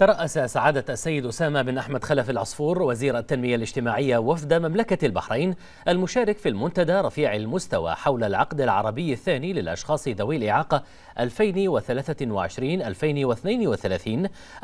ترأس سعادة السيد أسامة بن أحمد خلف العصفور وزير التنمية الاجتماعية وفد مملكة البحرين المشارك في المنتدى رفيع المستوى حول العقد العربي الثاني للأشخاص ذوي الإعاقة 2023-2032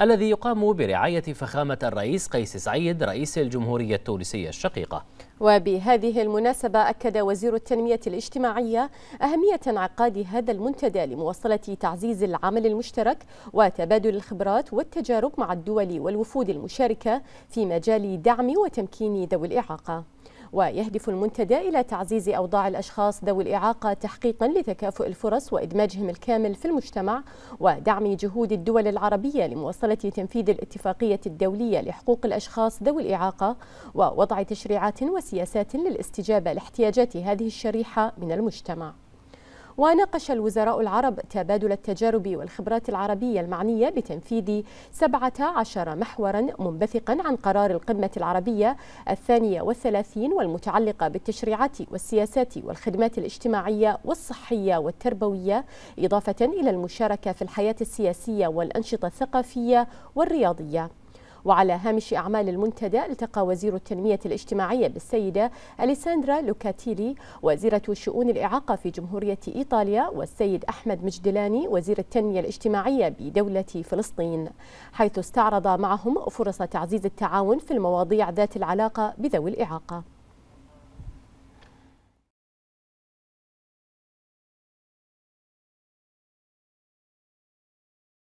الذي يقام برعاية فخامة الرئيس قيس سعيد رئيس الجمهورية التونسية الشقيقة وبهذه المناسبة أكد وزير التنمية الاجتماعية أهمية انعقاد هذا المنتدى لمواصلة تعزيز العمل المشترك وتبادل الخبرات والتجارب مع الدول والوفود المشاركة في مجال دعم وتمكين ذوي الإعاقة ويهدف المنتدى إلى تعزيز أوضاع الأشخاص ذوي الإعاقة تحقيقا لتكافؤ الفرص وإدماجهم الكامل في المجتمع ودعم جهود الدول العربية لمواصلة تنفيذ الاتفاقية الدولية لحقوق الأشخاص ذوي الإعاقة ووضع تشريعات وسياسات للاستجابة لاحتياجات هذه الشريحة من المجتمع وناقش الوزراء العرب تبادل التجارب والخبرات العربية المعنية بتنفيذ 17 محورا منبثقا عن قرار القمة العربية الثانية والثلاثين والمتعلقة بالتشريعات والسياسات والخدمات الاجتماعية والصحية والتربوية إضافة إلى المشاركة في الحياة السياسية والأنشطة الثقافية والرياضية وعلى هامش أعمال المنتدى التقى وزير التنمية الاجتماعية بالسيدة أليساندرا لوكاتيلي وزيرة شؤون الإعاقة في جمهورية إيطاليا والسيد أحمد مجدلاني وزير التنمية الاجتماعية بدولة فلسطين حيث استعرض معهم فرص تعزيز التعاون في المواضيع ذات العلاقة بذوي الإعاقة